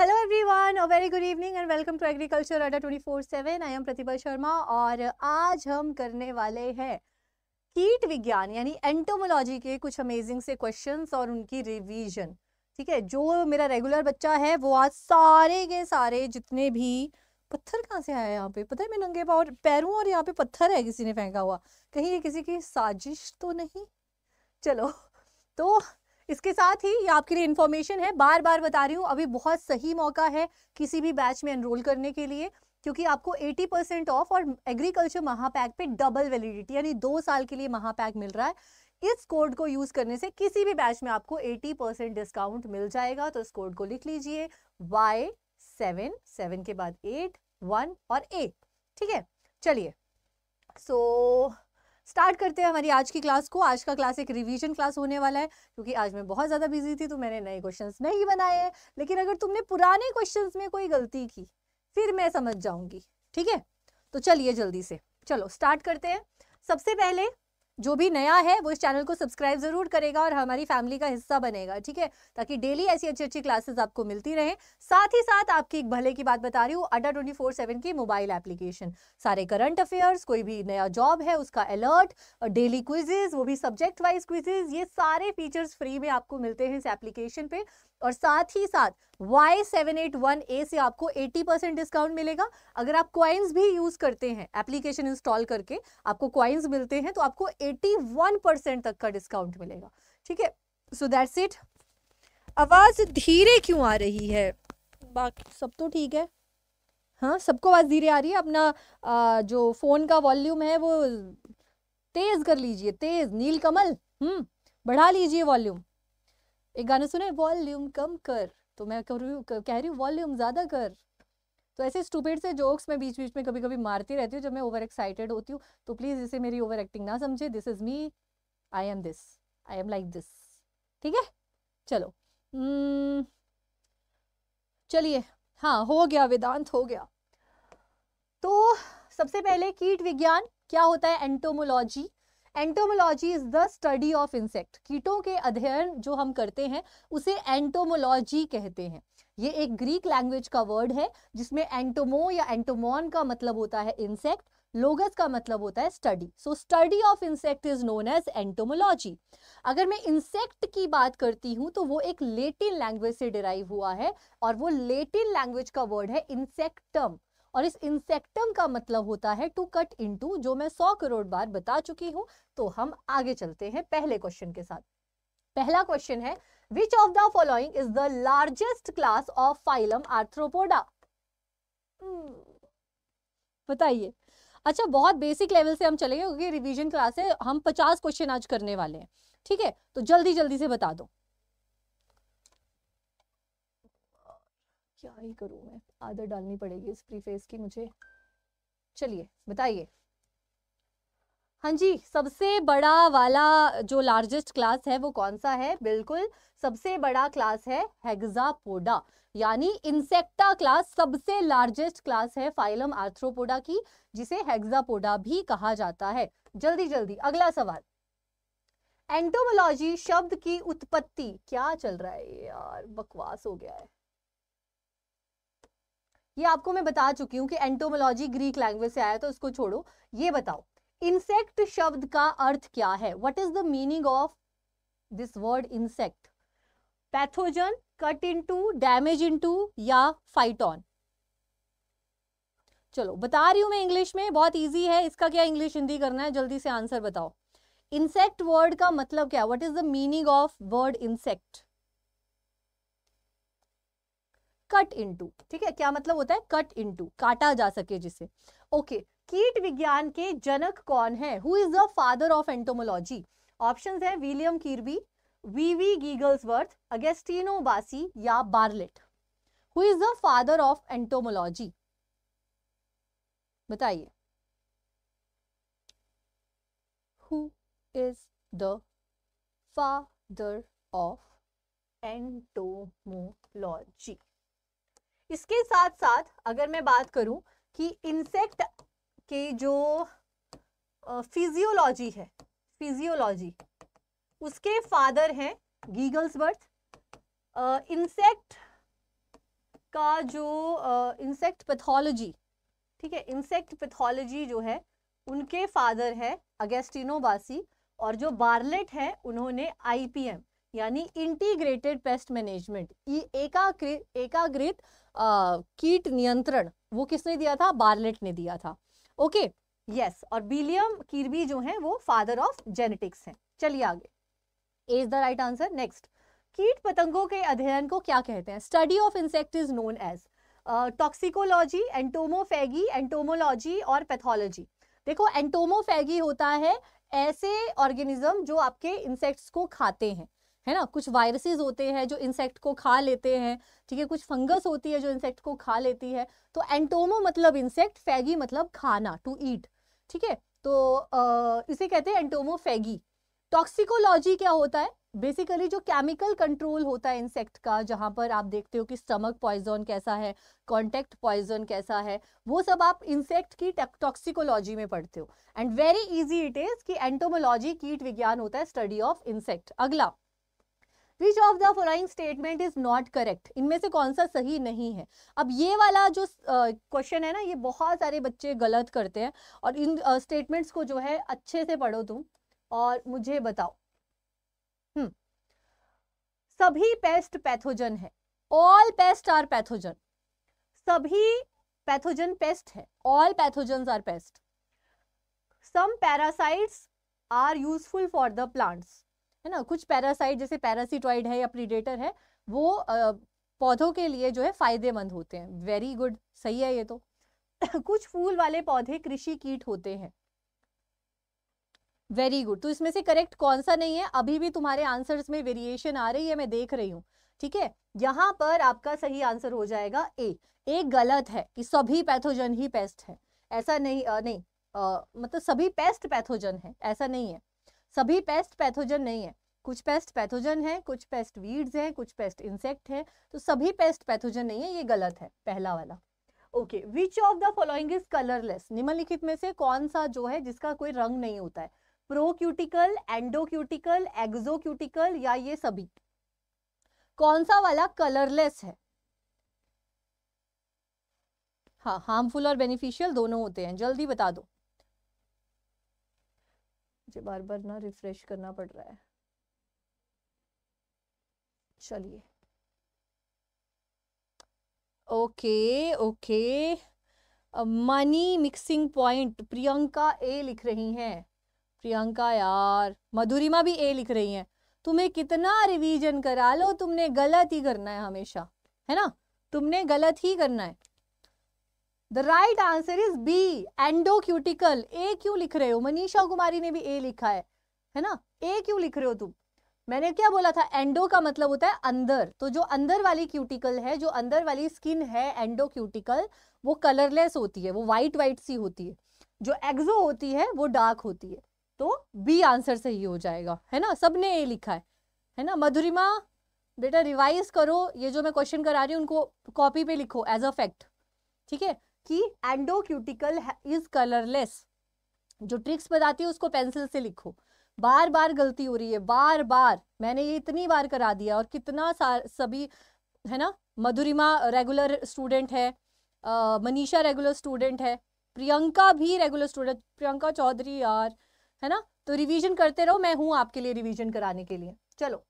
Hello everyone a very good evening and welcome to agriculture twenty 24/7 I am Pratibha Sharma और आज हम करने वाले हैं कीट विज्ञान यानी एंटोमोलॉजी के कुछ अमेजिंग से क्वेश्चंस और उनकी रिवीजन ठीक है जो मेरा रेगुलर बच्चा है वो आज सारे के सारे जितने भी पत्थर कहाँ से आया यहाँ पे पता है मैं नंगे पाओ पैरों और यहाँ पे पत्थर है किसी ने फेंका हुआ कहीं ये किसी की साजिश तो नहीं चलो तो इसके साथ ही ये आपके लिए इन्फॉर्मेशन है बार बार बता रही हूँ अभी बहुत सही मौका है किसी भी बैच में एनरोल करने के लिए क्योंकि आपको 80 परसेंट ऑफ और एग्रीकल्चर महापैक पे डबल वैलिडिटी यानी दो साल के लिए महापैक मिल रहा है इस कोड को यूज़ करने से किसी भी बैच में आपको 80 परसेंट डिस्काउंट मिल जाएगा तो इस कोड को लिख लीजिए वाई सेवन सेवन के बाद एट वन और एट ठीक है चलिए सो so, स्टार्ट करते हैं हमारी आज की क्लास को आज का क्लास एक रिवीजन क्लास होने वाला है क्योंकि आज मैं बहुत ज़्यादा बिजी थी तो मैंने नए क्वेश्चंस नहीं बनाए हैं लेकिन अगर तुमने पुराने क्वेश्चंस में कोई गलती की फिर मैं समझ जाऊंगी ठीक है तो चलिए जल्दी से चलो स्टार्ट करते हैं सबसे पहले जो भी नया है वो इस चैनल को सब्सक्राइब ज़रूर करेगा और हमारी फैमिली का हिस्सा बनेगा ठीक है ताकि डेली ऐसी अच्छी अच्छी क्लासेस आपको मिलती रहे साथ ही साथ आपकी एक भले की बात बता रही हूँ अड्डा ट्वेंटी फोर सेवन की मोबाइल एप्लीकेशन सारे करंट अफेयर्स कोई भी नया जॉब है उसका अलर्ट डेली क्विजेज वो भी सब्जेक्ट वाइज क्विजेज ये सारे फीचर्स फ्री में आपको मिलते हैं इस एप्लीकेशन पे और साथ ही साथ Y seven eight one A से आपको 80 परसेंट डिस्काउंट मिलेगा अगर आप क्वाइंस भी यूज करते हैं एप्लीकेशन इंस्टॉल करके आपको क्वाइंस मिलते हैं तो आपको 81 परसेंट तक का डिस्काउंट मिलेगा ठीक है सो दैट्स इट आवाज धीरे क्यों आ रही है बाकी सब तो ठीक है हाँ सबको आवाज़ धीरे आ रही है अपना आ, जो फ़ोन का वॉल्यूम है वो तेज़ कर लीजिए तेज़ नील कमल हम्म बढ़ा लीजिए वॉल्यूम एक गाना सुना है वॉल्यूम कम कर तो मैं कह रही हूँ कह रही हूँ वॉल्यूम ज़्यादा कर तो ऐसे स्टूपेड से जोक्स मैं बीच बीच में कभी कभी मारती रहती हूँ जब मैं ओवर एक्साइटेड होती हूँ तो प्लीज़ इसे मेरी ओवर एक्टिंग ना समझे this is me I am this I am like this ठीक है चलो चलिए हाँ हो गया वेदांत हो गया तो सबसे पहले कीट विज्ञान क्या होता है entomology entomology is the study of insect कीटों के अध्ययन जो हम करते हैं उसे एंटोमोलॉजी कहते हैं ये एक ग्रीक लैंग्वेज का वर्ड है जिसमें एंटोमो या एंटोमोन का मतलब होता है इंसेक्ट लोगस का मतलब होता है study so study of insect is known as entomology अगर मैं इंसेक्ट की बात करती हूँ तो वो एक लेटिन लैंग्वेज से डिराइव हुआ है और वो लेटिन लैंग्वेज का वर्ड है इंसेक्टम और इस इंसेक्टम का मतलब होता है टू कट इनटू जो मैं सौ करोड़ बार बता चुकी हूं तो हम आगे चलते हैं पहले क्वेश्चन के साथ पहला क्वेश्चन है which of the following is the largest class of phylum Arthropoda बताइए अच्छा बहुत बेसिक लेवल से हम चलेंगे क्योंकि रिविजन क्लास है हम पचास क्वेश्चन आज करने वाले हैं ठीक है तो जल्दी जल्दी से बता दो क्या ही करूँ मैं आदत डालनी पड़ेगी इस प्रीफेस की मुझे चलिए बताइए हाँ जी सबसे बड़ा वाला जो लार्जेस्ट क्लास है वो कौन सा है बिल्कुल सबसे बड़ा क्लास है हेग्जापोडा यानी इंसेक्टा क्लास सबसे लार्जेस्ट क्लास है फाइलम आर्थ्रोपोडा की जिसे हेग्जापोडा भी कहा जाता है जल्दी जल्दी अगला सवाल एंटोमोलॉजी शब्द की उत्पत्ति क्या चल रहा है यार बकवास हो गया है ये आपको मैं बता चुकी हूँ कि एंटोमोलॉजी ग्रीक लैंग्वेज से आया तो इसको छोड़ो ये बताओ इंसेक्ट शब्द का अर्थ क्या है what is the meaning of this word insect pathogen cut into damage into या फाइट ऑन चलो बता रही हूं मैं इंग्लिश में बहुत इजी है इसका क्या इंग्लिश हिंदी करना है जल्दी से आंसर बताओ इंसेक्ट वर्ड का मतलब क्या what is the meaning of word insect cut into ठीक है क्या मतलब होता है कट इनटू काटा जा सके जिसे ओके okay, कीट विज्ञान के जनक कौन है who is the father of entomology option है William Kirby V B Wigglesworth Agostino Bassi या Bartlett who is the father of entomology बताइए who is the father of entomology इसके साथ साथ अगर मैं बात करूं कि इंसेक्ट के जो फिजियोलॉजी है फिजियोलॉजी उसके फादर हैं गीगल्स बर्थ इंसेक्ट का जो इंसेक्ट पैथोलॉजी ठीक है इंसेक्ट पैथोलॉजी जो है उनके फादर है अगेस्टिनो बासी और जो बार्लेट है उन्होंने आईपीएम यानी इंटीग्रेटेड पेस्ट मैनेजमेंट एकाग्रित कीट नियंत्रण वो किसने दिया था बार्लेट ने दिया था ओके okay, यस yes, और बिलियम किरबी जो है वो फादर ऑफ जेनेटिक्स हैं चलिए आगे is the right answer next कीट पतंगों के अध्ययन को क्या कहते हैं study of insect is known as toxicology entomophagy entomology और पैथोलॉजी देखो एंटोमोफेगी होता है ऐसे ऑर्गेनिज्म जो आपके इंसेक्ट्स को खाते हैं है ना कुछ वायरसेस होते हैं जो इंसेक्ट को खा लेते हैं ठीक है कुछ फंगस होती है जो इंसेक्ट को खा लेती है तो एंटोमो मतलब इंसेक्ट फैगी मतलब खाना टू ईट ठीक है तो आ, इसे कहते हैं एंटोमो फैगी टॉक्सिकोलॉजी क्या होता है बेसिकली जो केमिकल कंट्रोल होता है इंसेक्ट का जहाँ पर आप देखते हो कि स्टमक पॉइजन कैसा है कॉन्टेक्ट पॉइजन कैसा है वो सब आप इंसेक्ट की टॉक्सिकोलॉजी में पढ़ते हो and very easy it is कि एंटोमोलॉजी कीट विज्ञान होता है स्टडी ऑफ इंसेक्ट अगला which of the following statement is not correct इनमें से कौन सा सही नहीं है अब ये वाला जो क्वेश्चन uh, है ना ये बहुत सारे बच्चे गलत करते हैं और इन स्टेटमेंट्स uh, को जो है अच्छे से पढ़ो तुम और मुझे बताओ हम्म सभी पेस्ट पैथोजन है ऑल पेस्ट आर पैथोजन सभी पैथोजन पेस्ट है all pathogen are pest some parasites are useful for the plants है ना कुछ पैरासाइट जैसे पैरासिटॉइड है या प्रीडेटर है वो पौधों के लिए जो है फायदेमंद होते हैं वेरी गुड सही है ये तो कुछ फूल वाले पौधे कृषि कीट होते हैं वेरी गुड तो इसमें से करेक्ट कौन सा नहीं है अभी भी तुम्हारे आंसर्स में वेरिएशन आ रही है मैं देख रही हूँ ठीक है यहाँ पर आपका सही आंसर हो जाएगा ए ए गलत है कि सभी पैथोजन ही पेस्ट है ऐसा नहीं आ, नहीं आ, मतलब सभी पेस्ट पैथोजन है ऐसा नहीं है सभी पेस्ट पैथोजन नहीं है कुछ पेस्ट पैथोजन है कुछ पेस्ट वीड्स हैं कुछ पेस्ट इंसेक्ट हैं तो सभी पेस्ट पैथोजन नहीं है ये गलत है पहला वाला okay which of the following is colourless निम्नलिखित में से कौन सा जो है जिसका कोई रंग नहीं होता है प्रोक्यूटिकल एंडोक्यूटिकल एक्सोक्यूटिकल या ये सभी कौन सा वाला कलरलेस है हाँ हार्मफुल और बेनिफिशियल दोनों होते हैं जल्दी बता दो मुझे बार बार ना रिफ्रेश करना पड़ रहा है चलिए okay okay money mixing point Priyanka A लिख रही हैं प्रियंका यार मधुरिमा भी ए लिख रही हैं तुम्हें कितना रिवीजन करा लो तुमने गलत ही करना है हमेशा है ना तुमने गलत ही करना है the right answer is B endocuticle A क्यों लिख रहे हो मनीषा कुमारी ने भी ए लिखा है है ना ए क्यों लिख रहे हो तुम मैंने क्या बोला था एंडो का मतलब होता है अंदर तो जो अंदर वाली क्यूटिकल है जो अंदर वाली स्किन है एंडो क्यूटिकल वो कलरलेस होती है वो वाइट वाइट सी होती है जो एग्जो होती है वो डार्क होती है तो बी आंसर सही हो जाएगा है ना सबने ए लिखा है है ना मधुरिमा बेटा रिवाइज करो ये जो मैं क्वेश्चन करा रही हूँ उनको कॉपी पे लिखो एज अ फैक्ट ठीक है कि एंडोक्यूटिकल इज कलरलेस जो ट्रिक्स बताती है उसको पेंसिल से लिखो बार बार गलती हो रही है बार बार मैंने ये इतनी बार करा दिया और कितना सभी है ना मधुरिमा रेगुलर स्टूडेंट है मनीषा रेगुलर स्टूडेंट है प्रियंका भी रेगुलर स्टूडेंट प्रियंका चौधरी यार है ना तो रिवीजन करते रहो मैं हूँ आपके लिए रिवीजन कराने के लिए चलो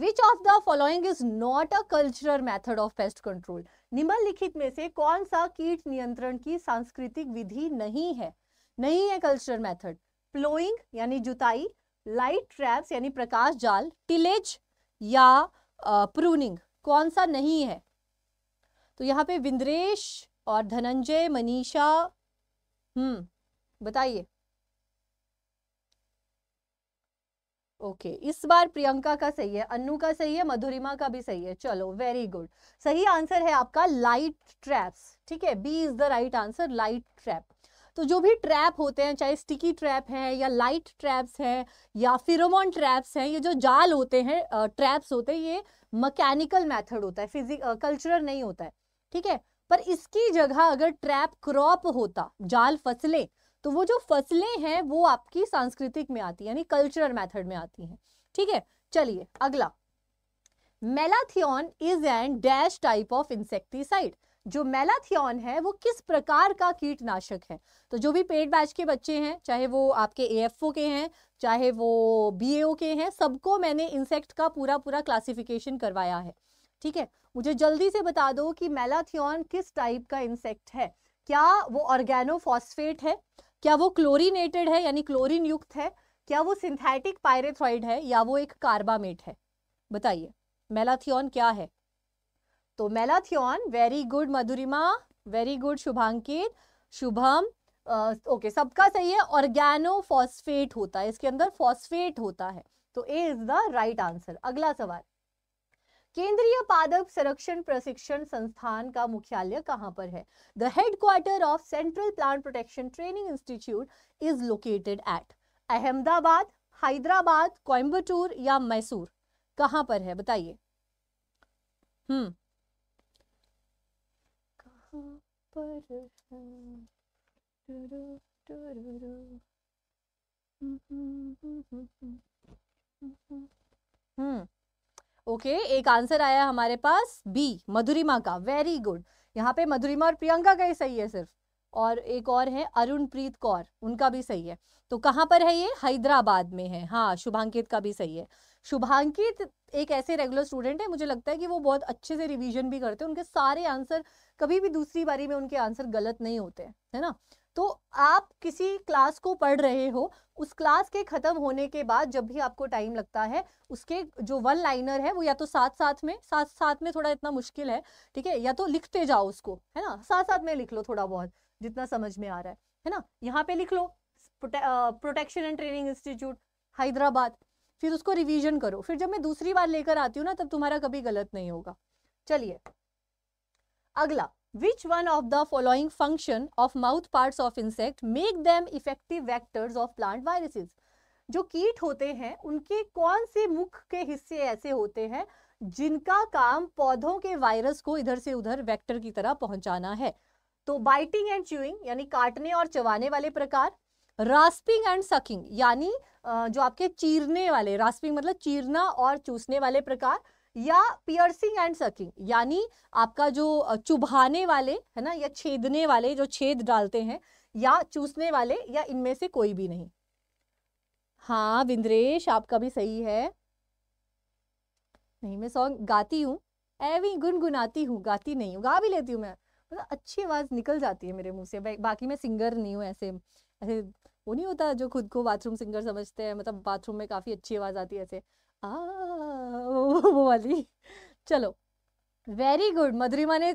which of the following is not a cultural method of pest control निम्नलिखित में से कौन सा कीट नियंत्रण की सांस्कृतिक विधि नहीं है नहीं है कल्चरल मेथड प्लोइंग यानी जुताई लाइट ट्रैप्स यानी प्रकाश जाल टिलेज या प्रूनिंग कौन सा नहीं है तो यहाँ पे विंद्रेश और धनंजय मनीषा हम्म बताइए ओके okay, इस बार प्रियंका का सही है अन्नू का सही है मधुरिमा का भी सही है चलो वेरी गुड सही आंसर है आपका लाइट ट्रैप्स ठीक है B is the right answer light trap तो जो भी ट्रैप होते हैं चाहे स्टिकी ट्रैप हैं या लाइट ट्रैप्स हैं या फिरोमोन ट्रैप्स हैं ये जो जाल होते हैं ट्रैप्स होते हैं ये मकैनिकल मैथड होता है फिजिक कल्चरल नहीं होता है ठीक है पर इसकी जगह अगर ट्रैप क्रॉप होता जाल फसलें तो वो जो फसलें हैं वो आपकी सांस्कृतिक में आती है यानी कल्चरल मेथड में आती हैं ठीक है चलिए अगला malathion is an dash type of insecticide जो मेलाथियन है वो किस प्रकार का कीटनाशक है तो जो भी पेट बैच के बच्चे हैं चाहे वो आपके ओ के हैं चाहे वो बीएओ के हैं सबको मैंने इंसेक्ट का पूरा पूरा क्लासिफिकेशन करवाया है ठीक है मुझे जल्दी से बता दो कि मेलाथियन किस टाइप का इंसेक्ट है क्या वो ऑर्गेनोफॉस्फेट है क्या वो क्लोरीनेटेड है यानी क्लोरीन युक्त है क्या वो सिंथेटिक पायरेथ्रॉइड है या वो एक कार्बामेट है बताइए मेलाथियन क्या है तो malathion very good Madhurima very good Shubhankit Shubham okay सबका सही है ऑर्गेनोफॉस्फेट होता है इसके अंदर फॉस्फेट होता है तो A is the right answer अगला सवाल केंद्रीय पादप संरक्षण प्रशिक्षण संस्थान का मुख्यालय कहां पर है the headquarter of central plant protection training institute is located at Ahmedabad Hyderabad Coimbatore या मैसूर कहां पर है बताइए hmm hmm, hmm, hmm, hmm okay okay, एक आंसर आया हमारे पास बी मधुरिमा का वेरी गुड यहाँ पे मधुरिमा और प्रियंका का ही सही है सिर्फ और एक और है अरुण प्रीत कौर उनका भी सही है तो कहाँ पर है ये हैदराबाद में है हाँ शुभांकित का भी सही है शुभांकित एक ऐसे रेगुलर स्टूडेंट है मुझे लगता है कि वो बहुत अच्छे से रिवीजन भी करते हैं उनके सारे आंसर कभी भी दूसरी बारी में उनके आंसर गलत नहीं होते है ना तो आप किसी क्लास को पढ़ रहे हो उस क्लास के ख़त्म होने के बाद जब भी आपको टाइम लगता है उसके जो वन लाइनर है वो या तो साथ साथ में साथ साथ में थोड़ा इतना मुश्किल है ठीक है या तो लिखते जाओ उसको है ना साथ साथ में लिख लो थोड़ा बहुत जितना समझ में आ रहा है है ना यहाँ पे लिख लो protection and training institute Hyderabad फिर उसको रिविजन करो फिर जब मैं दूसरी बार लेकर आती हूँ ना तब तुम्हारा कभी गलत नहीं होगा चलिए अगला Which one of the following function of mouth parts of insect make them effective vectors of plant viruses? जो कीट होते हैं उनके कौन से मुख के हिस्से ऐसे होते हैं जिनका काम पौधों के वायरस को इधर से उधर वेक्टर की तरह पहुंचाना है तो बाइटिंग एंड च्यूइंग यानी काटने और चबाने वाले प्रकार रास्पिंग एंड सकिंग यानी जो आपके चीरने वाले रास्पिंग मतलब चीरना और चूसने वाले प्रकार या पियर्सिंग एंड सकिंग यानी आपका जो चुभाने वाले है ना या छेदने वाले जो छेद डालते हैं या चूसने वाले या इनमें से कोई भी नहीं हाँ विंद्रेश आपका भी सही है नहीं मैं सॉन्ग गाती हूँ एवी गुनगुनाती हूँ गाती नहीं हूँ गा भी लेती हूँ मैं मतलब अच्छी आवाज़ निकल जाती है मेरे मुंह से बाकी मैं सिंगर नहीं हूँ ऐसे ऐसे वो नहीं होता जो खुद को बाथरूम सिंगर समझते हैं मतलब बाथरूम में काफ़ी अच्छी आवाज़ आती है ऐसे वो वाली चलो वेरी गुड मधुरिमा ने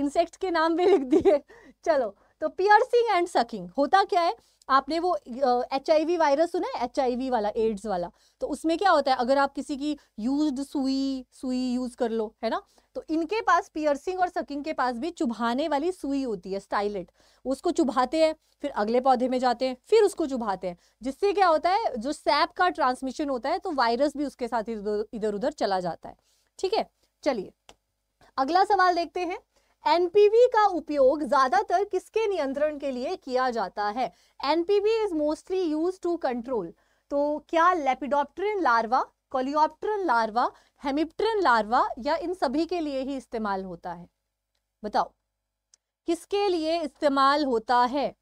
इंसेक्ट के नाम भी लिख दिए चलो तो पियर्सिंग एंड सकिंग होता क्या है आपने वो एच आई वी वायरस सुना है एच वाला एड्स वाला तो उसमें क्या होता है अगर आप किसी की यूज सुई सुई यूज कर लो है ना तो इनके पास पियर्सिंग और सकिंग के पास भी चुभाने वाली सुई होती है स्टाइलेट उसको चुभाते हैं फिर अगले पौधे में जाते हैं फिर उसको चुभाते हैं जिससे क्या होता है जो सैप का ट्रांसमिशन होता है तो वायरस भी उसके साथ इधर उधर चला जाता है ठीक है चलिए अगला सवाल देखते हैं एनपीवी का उपयोग ज्यादातर किसके नियंत्रण के लिए किया जाता है NPV is mostly use to control तो क्या lepidopteran larva coleopteran larva hemipteran larva या इन सभी के लिए ही इस्तेमाल होता है बताओ किसके लिए इस्तेमाल होता है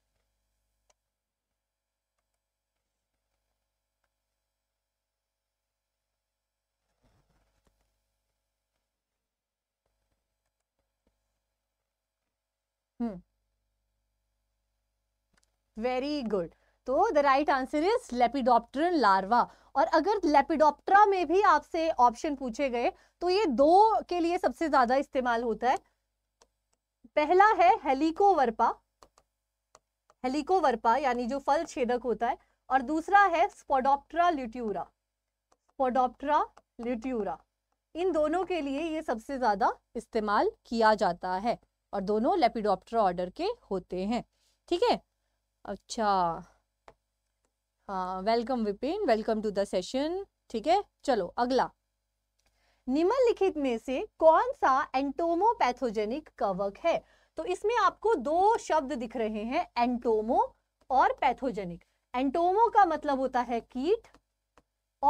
वेरी हम्म। गुड तो the right answer is lepidopteran larva और अगर लेपिडोप्टरा में भी आपसे ऑप्शन पूछे गए तो ये दो के लिए सबसे ज्यादा इस्तेमाल होता है पहला है हेलिकोवर्पा हेलिकोवर्पा यानी जो फल छेदक होता है और दूसरा है स्पोडोप्टरा ल्यूट्यूरा स्पोडोप्टरा ल्यूट्यूरा इन दोनों के लिए ये सबसे ज्यादा इस्तेमाल किया जाता है और दोनों लेपिडोप्टरा ऑर्डर के होते हैं ठीक है अच्छा हाँ welcome Vipin welcome to the session ठीक है चलो अगला निम्नलिखित में से कौन सा एंटोमोपैथोजेनिक कवक है तो इसमें आपको दो शब्द दिख रहे हैं एंटोमो और पैथोजेनिक एंटोमो का मतलब होता है कीट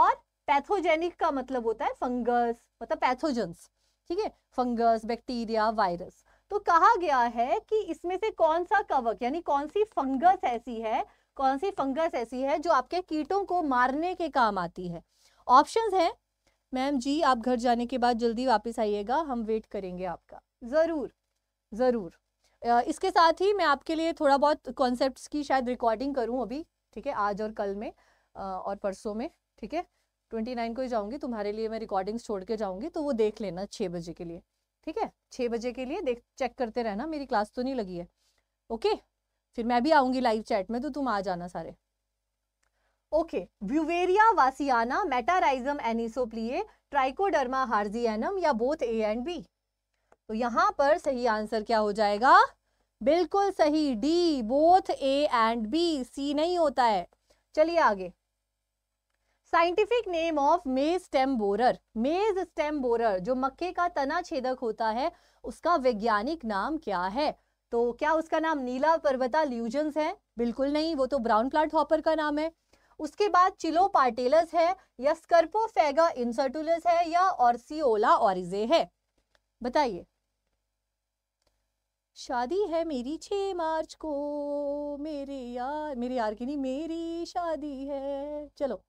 और पैथोजेनिक का मतलब होता है फंगस मतलब पैथोजेंस ठीक है फंगस बैक्टीरिया वायरस तो कहा गया है कि इसमें से कौन सा कवक यानी कौन सी फंगस ऐसी है कौन सी फंगस ऐसी है जो आपके कीटों को मारने के काम आती है ऑप्शंस हैं मैम जी आप घर जाने के बाद जल्दी वापस आइएगा हम वेट करेंगे आपका ज़रूर ज़रूर इसके साथ ही मैं आपके लिए थोड़ा बहुत कॉन्सेप्ट की शायद रिकॉर्डिंग करूँ अभी ठीक है आज और कल में और परसों में ठीक है ट्वेंटी नाइन को ही जाऊंगी तुम्हारे लिए मैं रिकॉर्डिंग्स छोड़ के जाऊंगी तो वो देख लेना छः बजे के लिए ठीक है छः बजे के लिए देख चेक करते रहना मेरी क्लास तो नहीं लगी है ओके फिर मैं भी आऊंगी लाइव चैट में तो तुम आ जाना सारे ओके व्यूवेरिया वासियाना मेटाराइजम एनिसोप्लिए ट्राइकोडर्मा हार्जियनम या बोथ ए एंड बी तो यहाँ पर सही आंसर क्या हो जाएगा बिल्कुल सही D both A and B C नहीं होता है चलिए आगे scientific name of maize stem borer maize stem borer जो मक्के का तना छेदक होता है उसका वैज्ञानिक नाम क्या है तो क्या उसका नाम नीला पर्वता ल्यूजन्स है बिल्कुल नहीं वो तो ब्राउन प्लांट हॉपर का नाम है उसके बाद चिलो पार्टेलस है या स्कर्पोफेगा इंसर्टुलस है या ऑर्सियोला ऑरिजे है बताइए शादी है मेरी छः मार्च को मेरे यार मेरे यार की नहीं मेरी शादी है चलो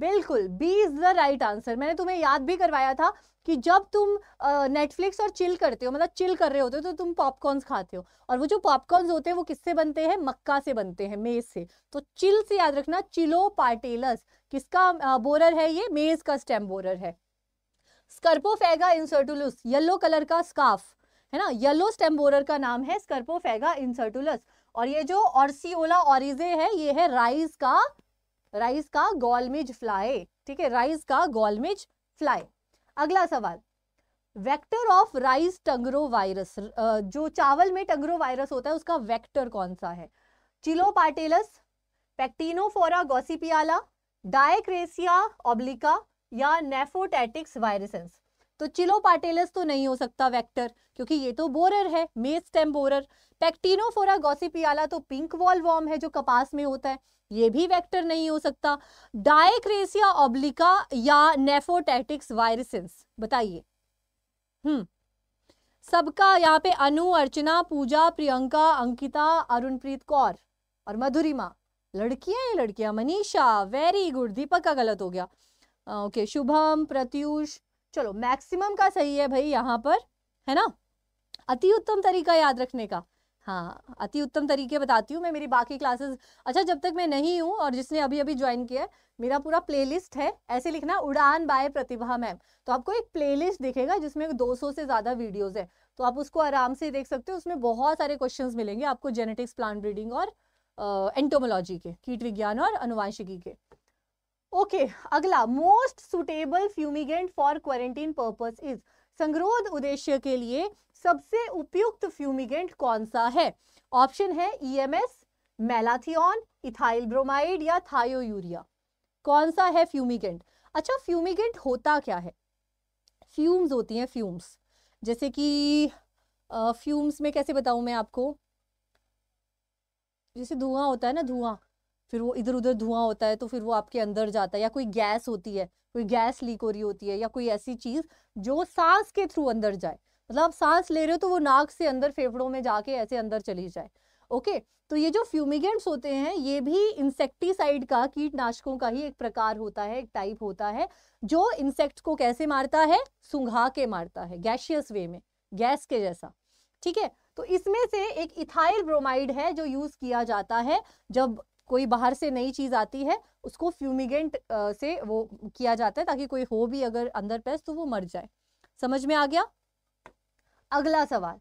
बिल्कुल B is the right answer मैंने तुम्हें याद भी करवाया था कि जब तुम नेटफ्लिक्स और चिल करते हो मतलब चिल कर रहे होते हो तो तुम पॉपकॉर्न्स खाते हो और वो जो पॉपकॉर्न्स होते हैं वो किससे बनते हैं मक्का से बनते हैं मेज से तो चिल से याद रखना चिलो पार्टेलस किसका बोरर है ये मेज का स्टेम बोरर है स्कर्पोफेगा इंसर्टुलस येलो कलर का स्काफ है ना येलो स्टेम बोरर का नाम है स्कर्पोफेगा इंसर्टुलस और ये जो ऑर्सियोला ऑरिजे है ये है राइस का राइस का गोलमिज फ्लाई ठीक है राइस का गोलमिज फ्लाई अगला सवाल vector of rice tungro virus जो चावल में टंगरो वायरस होता है उसका वेक्टर कौन सा है चिलो पार्टेलस पैक्टीनोफोरा गोसिपियाला डायक्रेसिया ऑब्लिका या नेफोटैटिक्स वायरसेंस तो चिलोपाटेलस तो नहीं हो सकता वेक्टर क्योंकि ये तो बोरर है मेज स्टेम बोरर पैक्टीनोफोरा गोसिपियाला तो पिंक वॉल वॉर्म है जो कपास में होता है ये भी वेक्टर नहीं हो सकता डायक्रेसिया ऑब्लिका या नेफोटैटिक्स वायरसेंस बताइए हम्म सबका यहाँ पे अनु अर्चना पूजा प्रियंका अंकिता अरुणप्रीत कौर और मधुरिमा लड़कियां हैं लड़कियां मनीषा वेरी गुड दीपक का गलत हो गया ओके okay, शुभम प्रत्युष चलो मैक्सिमम का सही है भाई यहाँ पर है ना अति उत्तम तरीका याद रखने का हाँ अति उत्तम तरीके बताती हूँ मैं मेरी बाकी क्लासेस अच्छा जब तक मैं नहीं हूँ और जिसने अभी अभी ज्वाइन किया है मेरा पूरा प्लेलिस्ट है ऐसे लिखना उड़ान बाय प्रतिभा मैम तो आपको एक प्लेलिस्ट दिखेगा जिसमें 200 से ज़्यादा वीडियोस है तो आप उसको आराम से देख सकते हो उसमें बहुत सारे क्वेश्चन मिलेंगे आपको जेनेटिक्स प्लांट ब्रीडिंग और एंटोमोलॉजी के कीट विज्ञान और अनुवांशिकी के ओके okay, अगला most suitable fumigant for quarantine purpose इज संगरोध उद्देश्य के लिए सबसे उपयुक्त फ्यूमिगेंट कौन सा है ऑप्शन है EMS e malathion ethyl bromide या थायो यूरिया कौन सा है फ्यूमिगेंट अच्छा फ्यूमिगेंट होता क्या है फ्यूम्स होती हैं फ्यूम्स जैसे कि फ्यूम्स में कैसे बताऊं मैं आपको जैसे धुआं होता है ना धुआं फिर वो इधर उधर धुआं होता है तो फिर वो आपके अंदर जाता है या कोई गैस होती है कोई गैस लीक हो रही होती है या कोई ऐसी चीज़ जो सांस के थ्रू अंदर जाए मतलब आप सांस ले रहे हो तो वो नाक से अंदर फेफड़ों में जाके ऐसे अंदर चली जाए ओके तो ये जो फ्यूमिगेंट्स होते हैं ये भी इंसेक्टिसाइड का कीटनाशकों का ही एक प्रकार होता है एक टाइप होता है जो इंसेक्ट को कैसे मारता है सुंघा के मारता है गैशियस वे में गैस के जैसा ठीक है तो इसमें से एक इथाइल ब्रोमाइड है जो यूज किया जाता है जब कोई बाहर से नई चीज़ आती है उसको फ्यूमिगेंट से वो किया जाता है ताकि कोई हो भी अगर अंदर पैस तो वो मर जाए समझ में आ गया अगला सवाल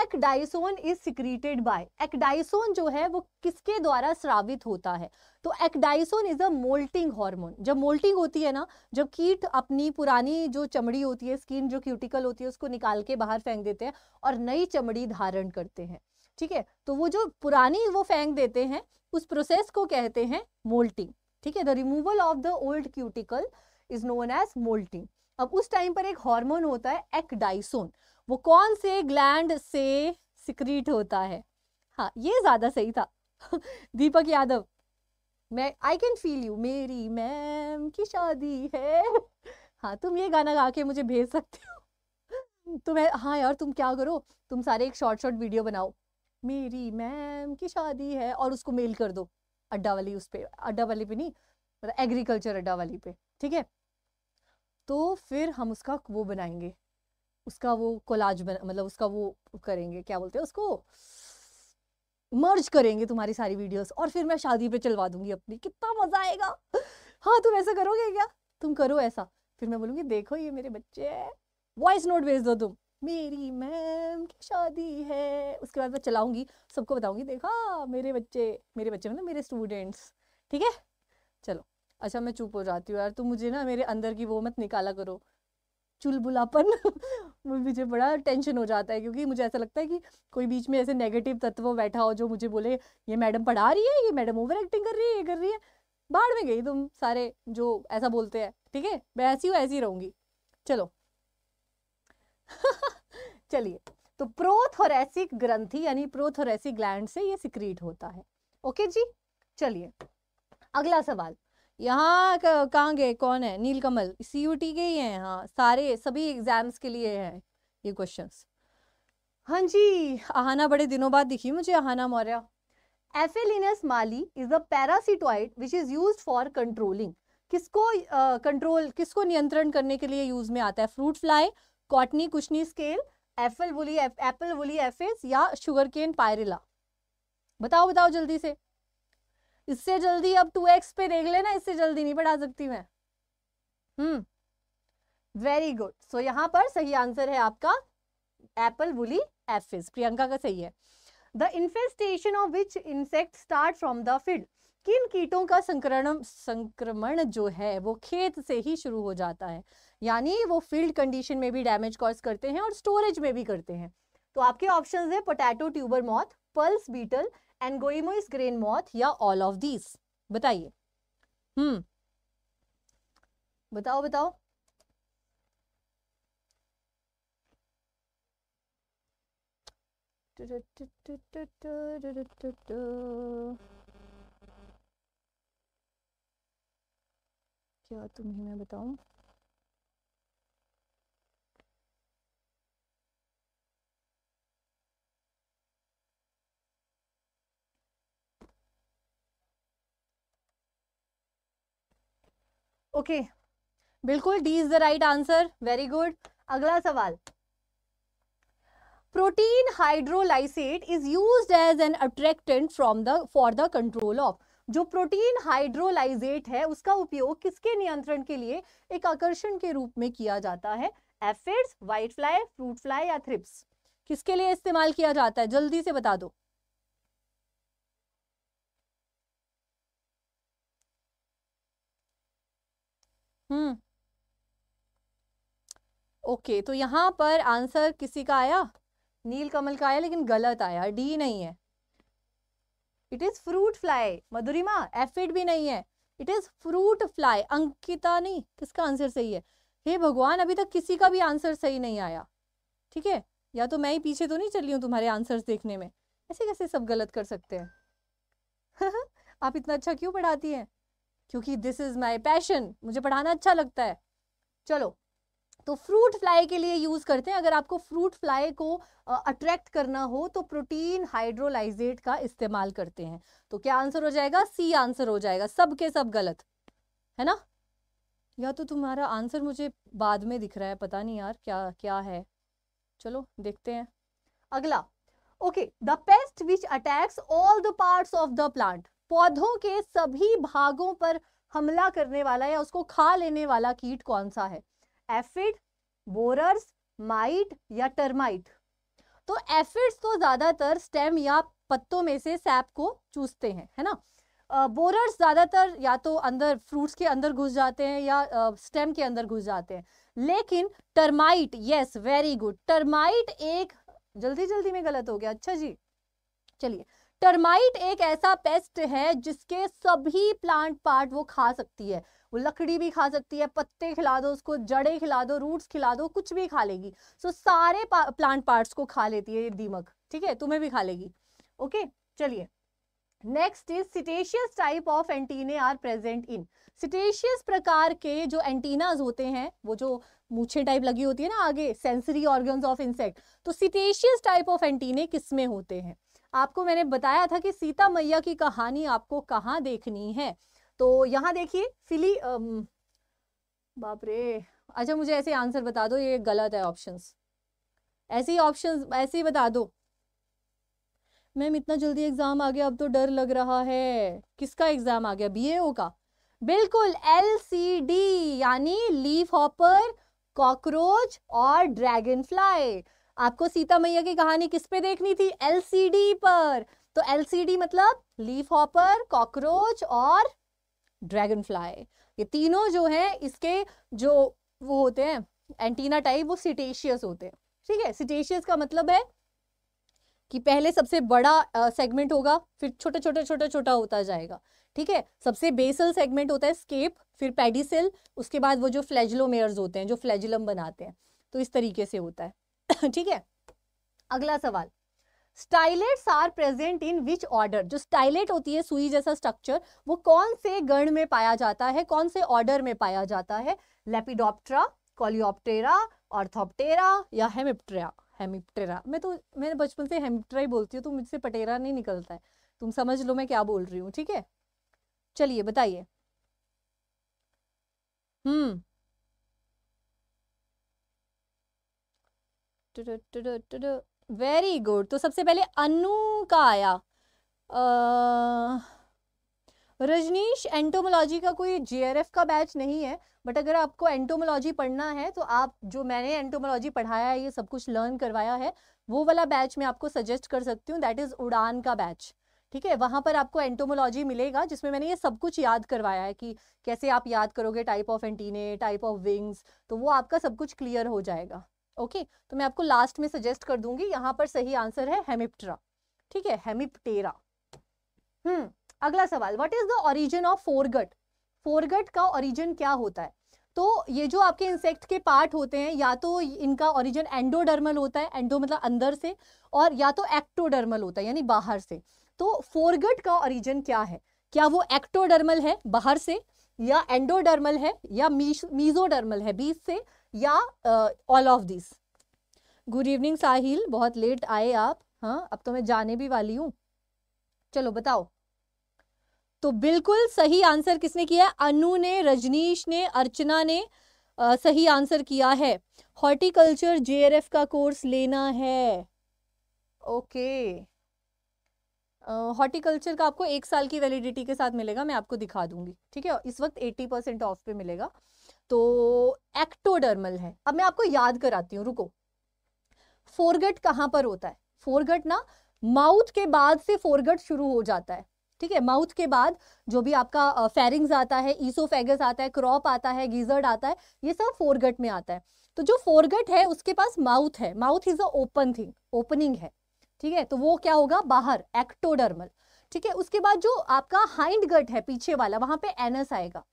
ecdysone is secreted by ecdysone जो है वो किसके द्वारा स्रावित होता है तो ecdysone is a moulting hormone जब मोल्टिंग होती है ना जब कीट अपनी पुरानी जो चमड़ी होती है स्किन जो क्यूटिकल होती है उसको निकाल के बाहर फेंक देते हैं और नई चमड़ी धारण करते हैं ठीक है तो वो जो पुरानी वो फेंक देते हैं उस प्रोसेस को कहते हैं मोल्टिंग ठीक है the removal of the old cuticle is known as moulting अब उस टाइम पर एक हार्मोन होता है एक्डाइसोन वो कौन से ग्लैंड से सिक्रीट होता है हाँ ये ज्यादा सही था दीपक यादव मैं आई कैन फील यू मेरी मैम की शादी है हाँ तुम ये गाना गा के मुझे भेज सकते हो तो मैं हाँ यार तुम क्या करो तुम सारे एक शॉर्ट शॉर्ट वीडियो बनाओ मेरी मैम की शादी है और उसको मेल कर दो अड्डा वाली उस पर अड्डा वाली पे नहीं मतलब एग्रीकल्चर अड्डा वाली पे ठीक है तो फिर हम उसका वो बनाएंगे उसका वो कोलाज बना मतलब उसका वो करेंगे क्या बोलते हैं उसको मर्ज करेंगे तुम्हारी सारी वीडियोस और फिर मैं शादी पे चलवा दूंगी अपनी कितना मजा आएगा हाँ तुम ऐसा करोगे क्या तुम करो ऐसा फिर मैं बोलूँगी देखो ये मेरे बच्चे हैं वॉइस नोट भेज दो तुम मेरी मैम की शादी है उसके बाद मैं चलाऊंगी सबको बताऊंगी देखा हाँ, मेरे बच्चे मेरे बच्चे मतलब मेरे स्टूडेंट्स ठीक है चलो अच्छा मैं चुप हो जाती हूँ यार तुम मुझे ना मेरे अंदर की वो मत निकाला करो चुलबुलापन मुझे बड़ा टेंशन हो जाता है क्योंकि मुझे ऐसा लगता है कि कोई बीच में ऐसे नेगेटिव तत्व बैठा हो जो मुझे बोले ये मैडम पढ़ा रही है ये मैडम ओवर एक्टिंग कर रही है ये कर रही है बाढ़ में गई तुम सारे जो ऐसा बोलते हैं ठीक है मैं ऐसी हूँ ऐसी रहूंगी चलो चलिए तो प्रोथोरेसिक ग्रंथि यानी प्रोथोरेसिक ग्लैंड से ये सिक्रीट होता है ओके जी चलिए अगला सवाल यहाँ कहाँ गए कौन है नीलकमल सी यू टी के ही हैं हाँ सारे सभी एग्जाम्स के लिए हैं ये क्वेश्चंस हाँ जी आहाना बड़े दिनों बाद दिखी मुझे Aahana Maurya Aphelinus mali is a parasitoid which is use for controlling किसको कंट्रोल uh, किसको नियंत्रण करने के लिए यूज में आता है fruit fly cottony cushion scale apple woolly apple woolly aphis या शुगर केन पायरिला बताओ बताओ जल्दी से इससे जल्दी अब टू एक्स पे देख लेना इससे जल्दी नहीं पढ़ा सकती मैं हम्म वेरी गुड सो यहाँ पर सही आंसर है आपका एप्पल वुली एफिस प्रियंका का सही है the infestation of which insect start from the field किन कीटों का संक्रमण संक्रमण जो है वो खेत से ही शुरू हो जाता है यानी वो फील्ड कंडीशन में भी डैमेज कॉज करते हैं और स्टोरेज में भी करते हैं तो आपके ऑप्शन है potato tuber moth pulse beetle and angoumois grain moth या ऑल ऑफ दीज बताइए हम्म बताओ बताओ क्या तुम्हें मैं बताऊं ओके बिल्कुल D is the right answer very good अगला सवाल protein hydrolysate is use as an attractant from the for the control of जो प्रोटीन हाइड्रोलाइजेट है उसका उपयोग किसके नियंत्रण के लिए एक आकर्षण के रूप में किया जाता है aphids white fly fruit fly या थ्रिप्स किसके लिए इस्तेमाल किया जाता है जल्दी से बता दो हम्म ओके तो यहाँ पर आंसर किसी का आया नील कमल का आया लेकिन गलत आया डी नहीं है it is fruit fly Madhurima aphid भी नहीं है it is fruit fly Ankita नहीं किसका आंसर सही है हे भगवान अभी तक किसी का भी आंसर सही नहीं आया ठीक है या तो मैं ही पीछे तो नहीं चल रही हूँ तुम्हारे आंसर्स देखने में ऐसे कैसे सब गलत कर सकते हैं आप इतना अच्छा क्यों पढ़ाती हैं क्योंकि दिस इज माई पैशन मुझे पढ़ाना अच्छा लगता है चलो तो फ्रूट फ्लाई के लिए यूज़ करते हैं अगर आपको फ्रूट फ्लाई को अट्रैक्ट करना हो तो प्रोटीन हाइड्रोलाइजेट का इस्तेमाल करते हैं तो क्या आंसर हो जाएगा सी आंसर हो जाएगा सब के सब गलत है ना या तो तुम्हारा आंसर मुझे बाद में दिख रहा है पता नहीं यार क्या क्या है चलो देखते हैं अगला okay the pest which attacks all the parts of the plant पौधों के सभी भागों पर हमला करने वाला या उसको खा लेने वाला कीट कौन सा है एफिड बोरर्स माइट या टर्माइट तो एफिड्स तो ज़्यादातर स्टेम या पत्तों में से सैप को चूसते हैं है ना बोरर्स ज़्यादातर या तो अंदर फ्रूट्स के अंदर घुस जाते हैं या स्टेम के अंदर घुस जाते हैं लेकिन termite yes very good termite एक जल्दी जल्दी में गलत हो गया अच्छा जी चलिए टर्माइट एक ऐसा पेस्ट है जिसके सभी प्लांट पार्ट वो खा सकती है वो लकड़ी भी खा सकती है पत्ते खिला दो उसको जड़े खिला दो रूट्स खिला दो कुछ भी खा लेगी सो so, सारे पा, प्लांट पार्ट्स को खा लेती है ये दीमक ठीक है तुम्हें भी खा लेगी ओके चलिए next is setaceous type of antennae are present in setaceous प्रकार के जो एंटीनाज होते हैं वो जो मूछे टाइप लगी होती है ना आगे सेंसरी ऑर्गन ऑफ इंसेक्ट तो सिटेशियस टाइप ऑफ एंटीने किसमें होते हैं आपको मैंने बताया था कि सीता मैया की कहानी आपको कहाँ देखनी है तो यहाँ देखिए फिली बाप रे अच्छा मुझे ऐसे आंसर बता दो ये गलत है ऑप्शंस ऐसे ऑप्शन ऐसे ही बता दो मैम इतना जल्दी एग्जाम आ गया अब तो डर लग रहा है किसका एग्जाम आ गया बीएओ का बिल्कुल एल सी डी यानी लीफ हॉपर कॉकरोच और ड्रैगन फ्लाई आपको सीता मैया की कहानी किस पे देखनी थी एलसीडी पर तो एलसीडी मतलब लीफ हॉपर कॉकरोच और ड्रैगन फ्लाई ये तीनों जो हैं इसके जो वो होते हैं एंटीना टाइप वो सिटेशियस होते हैं ठीक है सिटेशियस का मतलब है कि पहले सबसे बड़ा सेगमेंट होगा फिर छोटा छोटा छोटा छोटा होता जाएगा ठीक है सबसे बेसल सेगमेंट होता है स्केप फिर पेडिसल उसके बाद वो जो फ्लैजलोमेयर्स होते हैं जो फ्लैजलम बनाते हैं तो इस तरीके से होता है ठीक है अगला सवाल stylets are present in which order जो स्टाइलेट होती है सुई जैसा स्ट्रक्चर वो कौन से गण में पाया जाता है कौन से ऑर्डर में पाया जाता है लेपिडोप्ट्रा कॉलियोप्टेरा ऑर्थोप्टेरा या हेमिप्टेरा हेमिप्टेरा मैं तो मैं बचपन से हेमिप्टेरा ही बोलती हूँ तो मुझसे पटेरा नहीं निकलता है तुम समझ लो मैं क्या बोल रही हूँ ठीक है चलिए बताइए हम्म वेरी गुड तो सबसे पहले अनु का आया रजनीश एंटोमोलॉजी का कोई जीआरएफ का बैच नहीं है बट अगर आपको एंटोमोलॉजी पढ़ना है तो आप जो मैंने एंटोमोलॉजी पढ़ाया है ये सब कुछ लर्न करवाया है वो वाला बैच मैं आपको सजेस्ट कर सकती हूँ दैट इज़ उड़ान का बैच ठीक है वहां पर आपको एंटोमोलॉजी मिलेगा जिसमें मैंने ये सब कुछ याद करवाया है कि कैसे आप याद करोगे type of antennae type of wings तो वो आपका सब कुछ क्लियर हो जाएगा ओके तो मैं आपको लास्ट में सजेस्ट कर दूंगी यहाँ पर सही आंसर है हेमिप्टरा ठीक है हेमिप्टेरा हम्म अगला सवाल what is the origin of foregut foregut का ओरिजिन क्या होता है तो ये जो आपके इंसेक्ट के पार्ट होते हैं या तो इनका ओरिजिन एंडोडर्मल होता है एंडो मतलब अंदर से और या तो एक्टोडर्मल होता है यानी बाहर से तो फोरगट का ओरिजिन क्या है क्या वो एक्टोडर्मल है बाहर से या एंडोडर्मल है या मीजोडर्मल है बीज से या all of this good evening Sahil बहुत लेट आए आप हाँ अब तो मैं जाने भी वाली हूँ चलो बताओ तो बिल्कुल सही आंसर किसने किया है अनु ने रजनीश ने अर्चना ने आ, सही आंसर किया है हॉर्टिकल्चर जेआरएफ का कोर्स लेना है ओके हॉर्टिकल्चर का आपको एक साल की वैलिडिटी के साथ मिलेगा मैं आपको दिखा दूंगी ठीक है इस वक्त 80 परसेंट ऑफ पे मिलेगा तो एक्टोडर्मल है अब मैं आपको याद कराती हूँ रुको फोरगट कहाँ पर होता है फोरगट ना माउथ के बाद से फोरगट शुरू हो जाता है ठीक है माउथ के बाद जो भी आपका फेरिंग्स आता है ईसोफेगस आता है क्रॉप आता है गीजर्ड आता है ये सब फोरगट में आता है तो जो फोरगट है उसके पास माउथ है mouth is a open thing opening है ठीक है तो वो क्या होगा बाहर एक्टोडर्मल ठीक है उसके बाद जो आपका हाइंड गट है पीछे वाला वहां पे एनस आएगा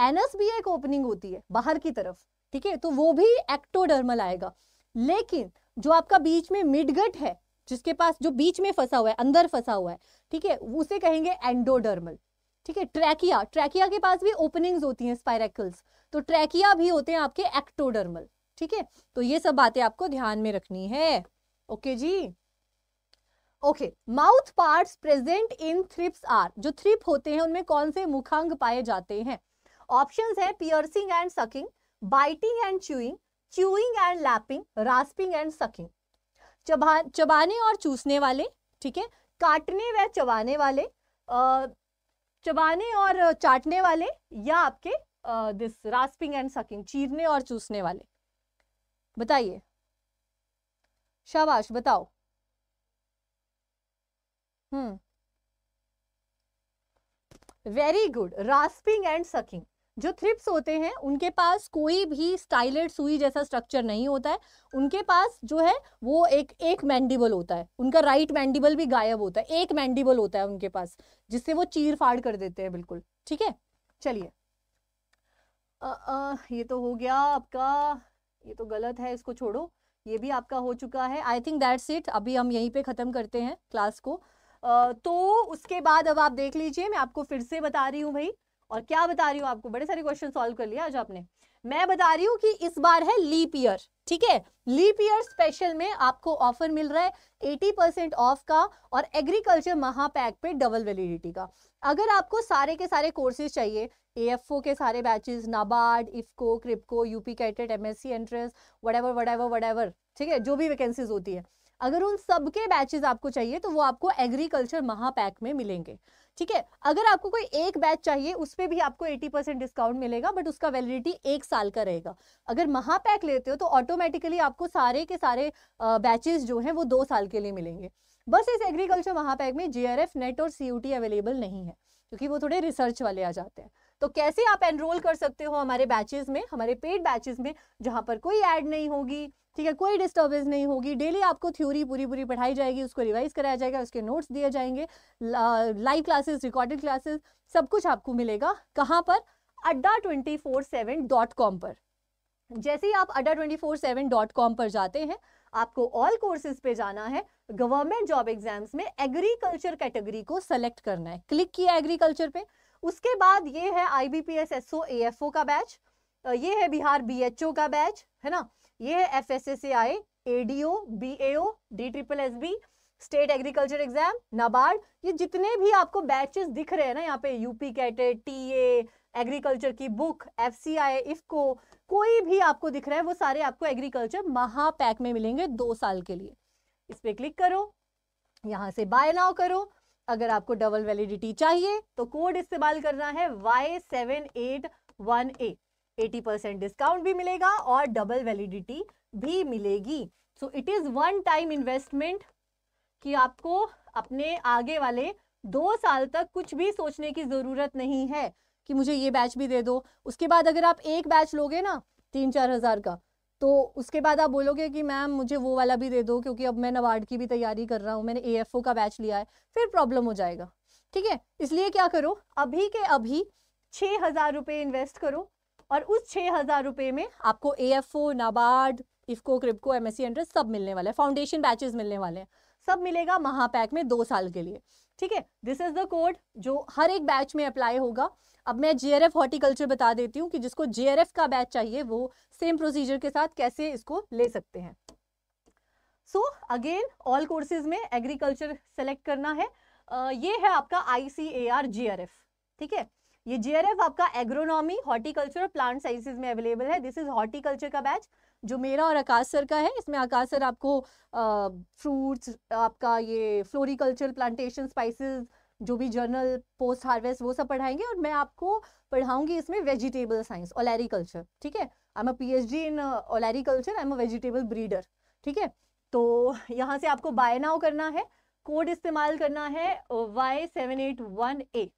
एनस भी एक ओपनिंग होती है बाहर की तरफ ठीक है तो वो भी एक्टोडर्मल आएगा लेकिन जो आपका बीच में मिडगट है जिसके पास जो बीच में फंसा हुआ है अंदर फंसा हुआ है ठीक है उसे कहेंगे एंडोडर्मल ठीक है ट्रैकिया ट्रैकिया के पास भी ओपनिंग्स होती हैं स्पाइरेकल्स तो ट्रैकिया भी होते हैं आपके एक्टोडर्मल ठीक है तो ये सब बातें आपको ध्यान में रखनी है ओके जी okay mouth parts present in thrips are जो थ्रिप होते हैं उनमें कौन से मुखांग पाए जाते हैं ऑप्शंस हैं piercing and sucking biting and chewing chewing and lapping rasping and sucking चबा चबाने और चूसने वाले ठीक है काटने व चबाने वाले चबाने और चाटने वाले या आपके दिस रास्पिंग एंड सकिंग चीरने और चूसने वाले बताइए शाबाश बताओ hmm very good rasping and sucking जो थ्रिप्स होते हैं उनके पास कोई भी स्टाइलेड सुई जैसा स्ट्रक्चर नहीं होता है उनके पास जो है वो एक एक मैंडिबल होता है उनका राइट मैंडिबल भी गायब होता है एक मैंडिबल होता है उनके पास जिससे वो चीर फाड़ कर देते हैं बिल्कुल ठीक है चलिए ये तो हो गया आपका ये तो गलत है इसको छोड़ो ये भी आपका हो चुका है आई थिंक दैट्स इट अभी हम यहीं पे ख़त्म करते हैं क्लास को आ, तो उसके बाद अब आप देख लीजिए मैं आपको फिर से बता रही हूँ भाई और क्या बता रही हूँ आपको बड़े सारे क्वेश्चन सॉल्व कर लिया आज आपने मैं बता रही हूँ कि इस बार है लीप ईयर ठीक है लीप ईयर स्पेशल में आपको ऑफर मिल रहा है 80 परसेंट ऑफ का और एग्रीकल्चर महापैक पे डबल वैलिडिटी का अगर आपको सारे के सारे कोर्सेज चाहिए ओ के सारे batches NABARD IFFCO KRIBHCO UP CATET MSc entrance ever whatever ठीक है जो भी वैकेंसीज होती है अगर उन सब के बैचेस आपको चाहिए तो वो आपको एग्रीकल्चर महापैक में मिलेंगे ठीक है अगर आपको कोई एक बैच चाहिए उस पर भी आपको 80 परसेंट डिस्काउंट मिलेगा बट उसका वैलिडिटी एक साल का रहेगा अगर महापैक लेते हो तो ऑटोमेटिकली आपको सारे के सारे बैचेस जो हैं वो दो साल के लिए मिलेंगे बस इस एग्रीकल्चर महापैक में जे नेट और सी अवेलेबल नहीं है क्योंकि वो थोड़े रिसर्च वाले आ जाते हैं तो कैसे आप एनरोल कर सकते हो हमारे बैचेज में हमारे पेड बैचेज में जहाँ पर कोई ऐड नहीं होगी ठीक है कोई डिस्टर्बेंस नहीं होगी डेली आपको थ्योरी पूरी पूरी पढ़ाई जाएगी उसको रिवाइज कराया जाएगा उसके नोट्स दिए जाएंगे लाइव क्लासेस रिकॉर्डेड क्लासेस सब कुछ आपको मिलेगा कहाँ पर Adda twenty four seven dot com पर जैसे ही आप Adda twenty four seven dot com पर जाते हैं आपको ऑल कोर्सेज पे जाना है गवर्नमेंट जॉब एग्जाम्स में एग्रीकल्चर कैटेगरी को सेलेक्ट करना है क्लिक किया एग्रीकल्चर पे उसके बाद ये है I B P S S का बैच ये है बिहार बी एच ओ का बैच है ना ये है F S S A D triple S B state agriculture exam NABARD ये जितने भी आपको बैचेस दिख रहे हैं ना यहाँ पे यूपी कैटे टी एग्रीकल्चर की book F C I IFFCO कोई भी आपको दिख रहा है वो सारे आपको एग्रीकल्चर महापैक में मिलेंगे दो साल के लिए इस पर क्लिक करो यहाँ से बाय नाउ करो अगर आपको डबल वैलिडिटी चाहिए तो कोड इस्तेमाल करना है Y seven eight one A eighty percent discount भी मिलेगा और डबल वैलिडिटी भी मिलेगी so it is one time investment कि आपको अपने आगे वाले दो साल तक कुछ भी सोचने की ज़रूरत नहीं है कि मुझे ये बैच भी दे दो उसके बाद अगर आप एक बैच लोगे ना तीन चार हज़ार का तो उसके बाद आप बोलोगे कि मैम मुझे वो वाला भी दे दो क्योंकि अब मैं नवार्ड की भी तैयारी कर रहा हूँ मैंने ए का बैच लिया है फिर प्रॉब्लम हो जाएगा ठीक है इसलिए क्या करो अभी के अभी छः हज़ार रुपये इन्वेस्ट करो और उस छः हज़ार रुपये में आपको A F O NABARD IFFCO KRIBHCO M S सब मिलने वाले हैं फाउंडेशन बैचेस मिलने वाले हैं सब मिलेगा महापैक में दो साल के लिए ठीक है दिस इज द कोड जो हर एक बैच में अप्लाई होगा अब मैं जे आर एफ हॉर्टिकल्चर बता देती हूँ कि जिसको जे आर एफ का बैच चाहिए वो सेम प्रोसीजर के साथ कैसे इसको ले सकते हैं सो अगेन ऑल कोर्सेज में एग्रीकल्चर सेलेक्ट करना है uh, ये है आपका I C A R J R F ठीक है ये जे आर एफ आपका एग्रोनॉमी हॉर्टिकल्चर और प्लांट साइंसेज में अवेलेबल है दिस इज हॉर्टिकल्चर का बैच जो मेरा और आकाश सर का है इसमें आकाश सर आपको फ्रूट्स आपका ये फ्लोरिकल्चर प्लांटेशन स्पाइसेस जो भी जर्नल पोस्ट हार्वेस्ट वो सब पढ़ाएंगे और मैं आपको पढ़ाऊंगी इसमें वेजिटेबल साइंस ओलेरिकल्चर ठीक है I am a PhD in olericulture I am a vegetable breeder ठीक है तो यहाँ से आपको बाय नाउ करना है कोड इस्तेमाल करना है Y seven eight one A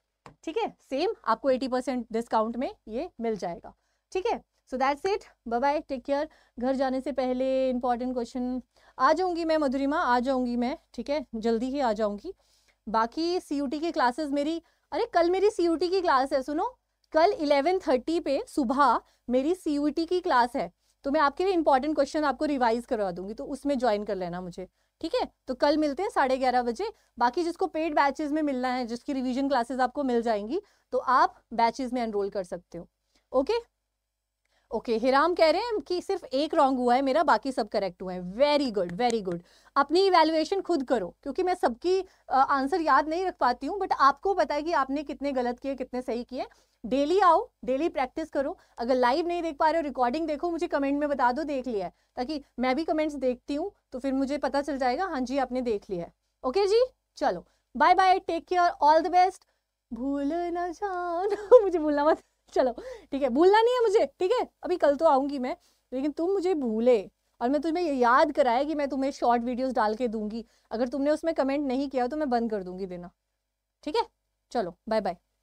ठीक है सेम आपको एटी परसेंट डिस्काउंट में ये मिल जाएगा ठीक है so that's it bye bye take care घर जाने से पहले इंपॉर्टेंट क्वेश्चन आ जाऊंगी मैं मधुरिमा आ जाऊँगी मैं ठीक है जल्दी ही आ जाऊँगी बाकी सी की क्लासेस मेरी अरे कल मेरी सी की क्लास है सुनो कल 11:30 पे सुबह मेरी सी की क्लास है तो मैं आपके लिए इंपॉर्टेंट क्वेश्चन आपको रिवाइज करवा दूंगी तो उसमें ज्वाइन कर लेना मुझे ठीक है तो कल मिलते हैं साढ़े ग्यारह बजे बाकी जिसको पेड बैचेस में मिलना है जिसकी रिवीजन क्लासेस आपको मिल जाएंगी तो आप बैचेज में एनरोल कर सकते हो ओके ओके okay, हिराम कह रहे हैं कि सिर्फ एक रॉन्ग हुआ है मेरा बाकी सब करेक्ट हुआ है वेरी गुड वेरी गुड अपनी इवेल्युएशन खुद करो क्योंकि मैं सबकी आंसर याद नहीं रख पाती हूँ बट आपको पता है कि आपने कितने गलत किए कितने सही किए डेली आओ डेली प्रैक्टिस करो अगर लाइव नहीं देख पा रहे हो रिकॉर्डिंग देखो मुझे कमेंट में बता दो देख लिया है ताकि मैं भी कमेंट्स देखती हूँ तो फिर मुझे पता चल जाएगा हाँ जी आपने देख लिया है ओके okay जी चलो bye bye take care all the best भूल ना जान मुझे भूलना मत चलो ठीक है भूलना नहीं है मुझे ठीक है अभी कल तो आऊंगी मैं लेकिन तुम मुझे भूले और मैं तुम्हें याद कराया कि मैं तुम्हें शॉर्ट वीडियोस डाल के दूंगी अगर तुमने उसमें कमेंट नहीं किया तो मैं बंद कर दूंगी देना ठीक है चलो बाय बाय